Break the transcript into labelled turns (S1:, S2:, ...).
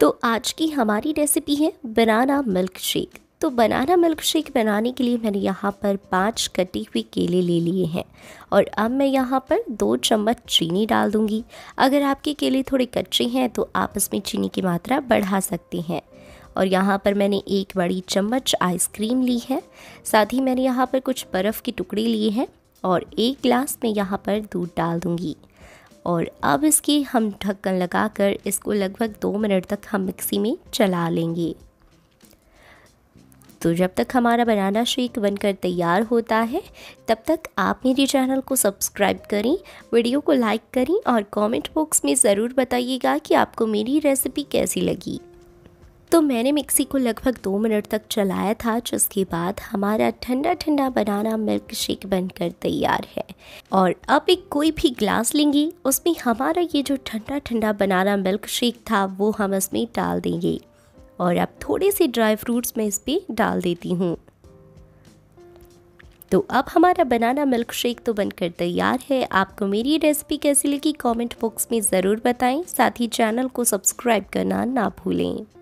S1: तो आज की हमारी रेसिपी है बनाना मिल्क शेक तो बनाना मिल्क शेक बनाने के लिए मैंने यहाँ पर पाँच कटी हुई केले ले लिए हैं और अब मैं यहाँ पर दो चम्मच चीनी डाल दूँगी अगर आपके केले थोड़े कच्चे हैं तो आप इसमें चीनी की मात्रा बढ़ा सकते हैं और यहाँ पर मैंने एक बड़ी चम्मच आइसक्रीम ली है साथ ही मैंने यहाँ पर कुछ बर्फ़ के टुकड़े लिए हैं और एक गिलास में यहाँ पर दूध डाल दूँगी और अब इसकी हम ढक्कन लगाकर इसको लगभग दो मिनट तक हम मिक्सी में चला लेंगे तो जब तक हमारा बनाना शेक बनकर तैयार होता है तब तक आप मेरे चैनल को सब्सक्राइब करें वीडियो को लाइक करें और कमेंट बॉक्स में ज़रूर बताइएगा कि आपको मेरी रेसिपी कैसी लगी तो मैंने मिक्सी को लगभग दो मिनट तक चलाया था जिसके बाद हमारा ठंडा ठंडा बनाना मिल्क शेक बनकर तैयार है और अब एक कोई भी ग्लास लेंगे उसमें हमारा ये जो ठंडा ठंडा बनाना मिल्क शेक था वो हम इसमें डाल देंगे और अब थोड़े से ड्राई फ्रूट्स मैं इस पर डाल देती हूँ तो अब हमारा बनाना मिल्क शेक तो बनकर तैयार है आपको मेरी रेसिपी कैसी लगी कमेंट बॉक्स में ज़रूर बताएं साथ ही चैनल को सब्सक्राइब करना ना भूलें